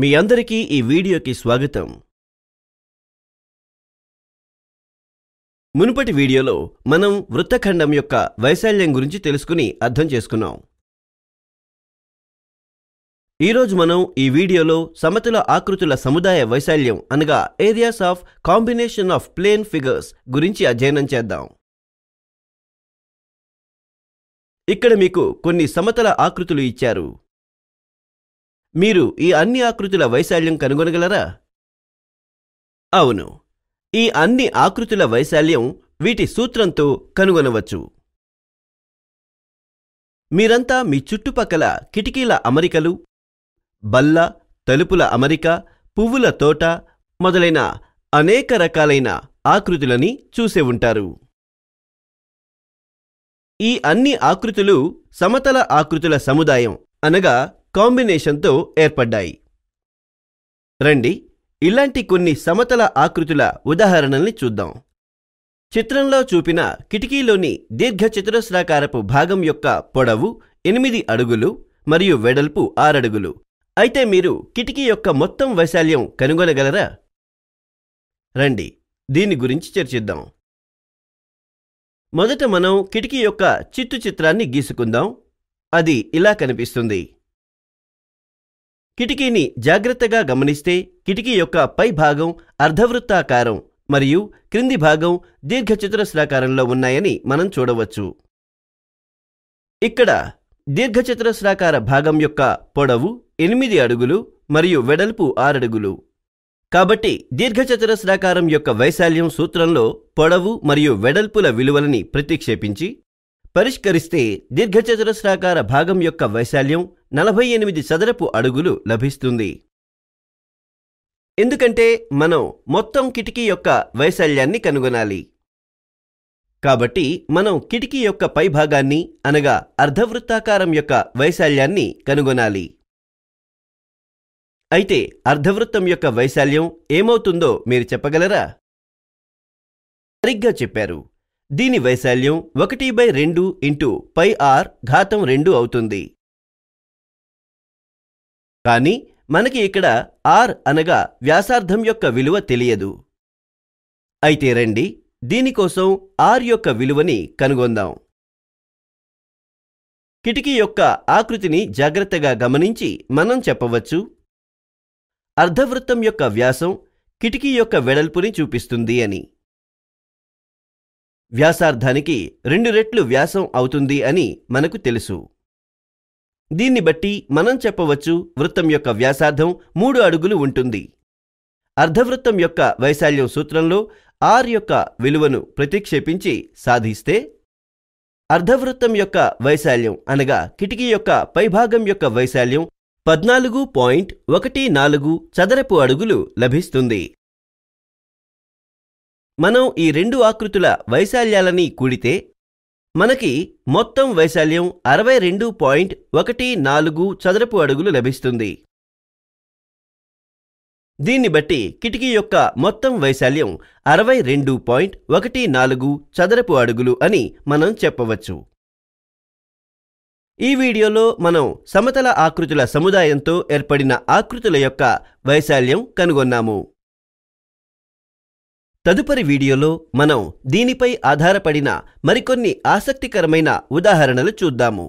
మీ అందరికీ ఈ వీడియోకి స్వాగతం మునుపటి వీడియోలో మనం వృత్తఖండం యొక్క వైశాల్యం గురించి తెలుసుకుని అర్థం చేసుకున్నాం ఈరోజు మనం ఈ వీడియోలో సమతుల ఆకృతుల సముదాయ వైశాల్యం అనగా areas of combination of plane figures గురించి అధ్యయనం చేద్దాం ఇక్కడ మీకు కొన్ని సమతల ఆకృతులు ఇచ్చారు మీరు ఈ అన్ని ఆకృతుల వైశాల్యం కనుగొనగలరా అవును ఈ అన్ని ఆకృతుల వైశాల్యం వీటి సూత్రంతో కనుగొనవచ్చు మీరంతా మీ చుట్టుపక్కల కిటికీల అమరికలు బల్ల తలుపుల అమరిక పువ్వుల తోట మొదలైన అనేక రకాలైన ఆకృతులని చూసే ఉంటారు ఈ అన్ని ఆకృతులు సమతల ఆకృతుల సముదాయం అనగా కాంబినేషన్తో ఏర్పడ్డాయి రండి ఇలాంటి కొన్ని సమతల ఆకృతుల ఉదాహరణల్ని చూద్దాం చిత్రంలో చూపిన కిటికీలోని దీర్ఘచతురస్రాకారపు భాగం యొక్క పొడవు ఎనిమిది అడుగులు మరియు వెడల్పు ఆరడుగులు అయితే మీరు కిటికీ యొక్క మొత్తం వైశాల్యం కనుగొనగలరా రండి దీని గురించి చర్చిద్దాం మొదట మనం కిటికీ యొక్క చిత్తు చిత్రాన్ని గీసుకుందాం అది ఇలా కనిపిస్తుంది కిటికీని జాగ్రత్తగా గమనిస్తే కిటికీ యొక్క పై భాగం అర్ధవృత్తాకారం మరియు క్రింది భాగం దీర్ఘచతురస్రాకారంలో ఉన్నాయని మనం చూడవచ్చు ఇక్కడ దీర్ఘచతురస్రాకార భాగం యొక్క పొడవు ఎనిమిది అడుగులు మరియు వెడల్పు ఆరడుగులు కాబట్టి దీర్ఘచతురస్రాకారం యొక్క వైశాల్యం సూత్రంలో పొడవు మరియు వెడల్పుల విలువలని ప్రతిక్షేపించి పరిష్కరిస్తే దీర్ఘచతురస్రాకార భాగం యొక్క వైశాల్యం నలభై ఎనిమిది చదరపు అడుగులు లభిస్తుంది ఎందుకంటే మనం మొత్తం కిటికీ యొక్క వైశాల్యాన్ని కనుగొనాలి కాబట్టి మనం కిటికీ యొక్క పైభాగాన్ని అనగా అర్ధవృత్తాకారం యొక్క వైశాల్యాన్ని కనుగొనాలి అయితే అర్ధవృత్తం యొక్క వైశాల్యం ఏమవుతుందో మీరు చెప్పగలరా సరిగ్గా చెప్పారు దీని వైశాల్యం ఒకటి బై రెండు ఇంటూ పై ఆర్ ఘాతం రెండు అవుతుంది కాని మనకి ఇక్కడ ఆర్ అనగా వ్యాసార్థం యొక్క విలువ తెలియదు అయితే రండి దీనికోసం ఆర్ యొక్క విలువని కనుగొందాం కిటికీ యొక్క ఆకృతిని జాగ్రత్తగా గమనించి మనం చెప్పవచ్చు అర్ధవృత్తం యొక్క వ్యాసం కిటికీ యొక్క వెడల్పుని చూపిస్తుంది అని వ్యాసార్థానికి రెండు రెట్లు వ్యాసం అవుతుంది అని మనకు తెలుసు దీన్ని బట్టి మనం చెప్పవచ్చు వృత్తం యొక్క వ్యాసార్థం మూడు అడుగులు ఉంటుంది అర్ధవృత్తం యొక్క వైశాల్యం సూత్రంలో ఆర్ యొక్క విలువను ప్రతిక్షేపించి సాధిస్తే అర్ధవృత్తం యొక్క వైశాల్యం అనగా కిటికీ యొక్క పైభాగం యొక్క వైశాల్యం పద్నాలుగు పాయింట్ ఒకటి నాలుగు చదరపు అడుగులు లభిస్తుంది మనం ఈ రెండు ఆకృతుల వైశాల్యాలని కూడితే మనకి మొత్తం వైశాల్యం అరవై రెండు పాయింట్ ఒకటి నాలుగు చదరపు అడుగులు లభిస్తుంది దీన్ని బట్టి కిటికీ యొక్క మొత్తం వైశాల్యం అరవై రెండు పాయింట్ ఒకటి నాలుగు చదరపు అడుగులు అని మనం చెప్పవచ్చు ఈ వీడియోలో మనం సమతల ఆకృతుల సముదాయంతో ఏర్పడిన ఆకృతుల యొక్క వైశాల్యం కనుగొన్నాము తదుపరి వీడియోలో మనం దీనిపై ఆధారపడిన మరికొన్ని ఆసక్తికరమైన ఉదాహరణలు చూద్దాము